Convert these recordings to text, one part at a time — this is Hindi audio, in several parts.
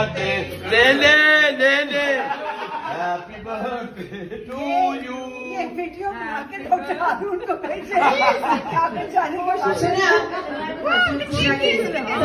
Nene, nene. Happy birthday to you. ये वीडियो बना के डॉक्टर अरुण को भेजे। आपने जाने को शुरू किया। वाह, ठीक है।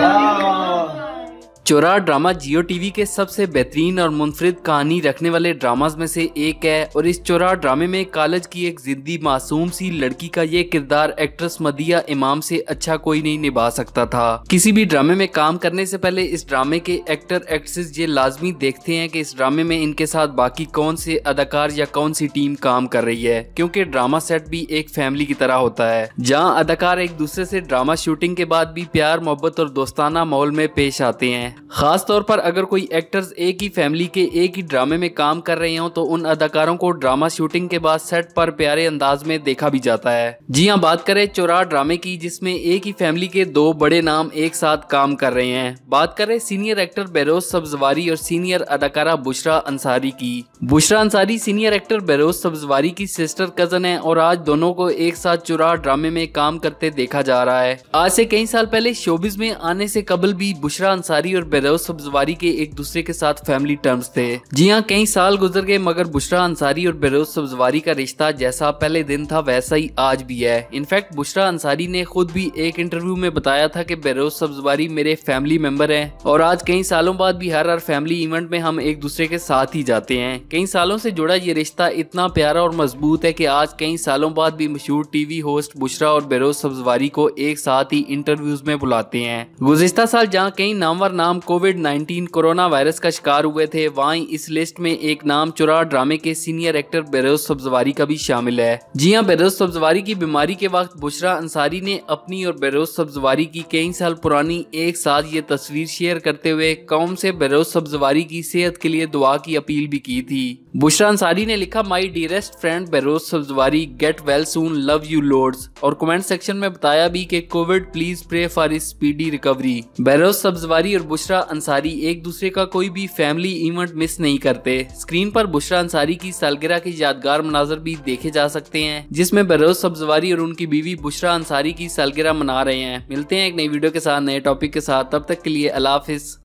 चोरा ड्रामा जियो टीवी के सबसे बेहतरीन और मुनफरद कहानी रखने वाले ड्रामा में से एक है और इस चोरा ड्रामे में कॉलेज की एक जिद्दी मासूम सी लड़की का ये किरदार एक्ट्रेस मदिया इमाम से अच्छा कोई नहीं निभा सकता था किसी भी ड्रामे में काम करने से पहले इस ड्रामे के एक्टर एक्ट्रेस ये लाजमी देखते हैं कि इस ड्रामे में इनके साथ बाकी कौन से अदाकार या कौन सी टीम काम कर रही है क्योंकि ड्रामा सेट भी एक फैमिली की तरह होता है जहाँ अदाकार एक दूसरे से ड्रामा शूटिंग के बाद भी प्यार मोहब्बत और दोस्ताना माहौल में पेश आते हैं खास तौर पर अगर कोई एक्टर्स एक ही फैमिली के एक ही ड्रामे में काम कर रहे हों तो उन अदाकारों को ड्रामा शूटिंग के बाद सेट पर प्यारे अंदाज में देखा भी जाता है जी हाँ बात करें चोरा ड्रामे की जिसमें एक ही फैमिली के दो बड़े नाम एक साथ काम कर रहे हैं बात करें सीनियर एक्टर बेरोज सब्जवारी और सीनियर अदाकारा बुशरा अंसारी की बुशरा अंसारी सीनियर एक्टर बेरोज सब्जवारी की सिस्टर कजन है और आज दोनों को एक साथ चुरा ड्रामे में काम करते देखा जा रहा है आज से कई साल पहले शोबिज में आने से कबल भी बुशरा अंसारी और बेरोज सब्जवारी के एक दूसरे के साथ फैमिली टर्म्स थे जी हाँ कई साल गुजर गए मगर बुशरा अंसारी और बेरोज सब्जवारी का रिश्ता जैसा पहले दिन था वैसा ही आज भी है इनफैक्ट बुशरा अंसारी ने खुद भी एक इंटरव्यू में बताया था की बेरोज सब्जवारी मेरे फैमिली मेंबर है और आज कई सालों बाद भी हर हर फैमिली इवेंट में हम एक दूसरे के साथ ही जाते हैं कई सालों से जुड़ा ये रिश्ता इतना प्यारा और मजबूत है की आज कई सालों बाद भी मशहूर टीवी होस्ट बुशरा और बेरोज सब्जवारी को एक साथ ही इंटरव्यूज में बुलाते हैं गुजश्ता साल जहाँ कई नामवर नाम नाम कोविड 19 कोरोना वायरस का शिकार हुए थे वहीं इस लिस्ट में एक नाम चुरा ड्रामे के सीनियर एक्टर बेरोज सब्जवारी का भी शामिल है जी हाँ बेरोज सब्जवारी की बीमारी के वक्त बुशरा अंसारी ने अपनी और बेरोज सब्जवारी की कई साल पुरानी एक साथ ये तस्वीर शेयर करते हुए कौम से बेरोज सब्जवारी की सेहत के लिए दुआ की अपील भी की थी बुशरा अंसारी ने लिखा my dearest friend Behroz Sabzwari get well soon love you loads और कमेंट सेक्शन में बताया भी की covid please pray for speedy recovery Behroz Sabzwari और बुशरा बुशरा अंसारी एक दूसरे का कोई भी फैमिली इवेंट मिस नहीं करते स्क्रीन पर बुशरा अंसारी की सालगिरह के यादगार मनाजर भी देखे जा सकते हैं जिसमें बरोज सब्जवारी और उनकी बीवी बुशरा अंसारी की सालगिरह मना रहे हैं मिलते हैं एक नई वीडियो के साथ नए टॉपिक के साथ तब तक के लिए अलाफिज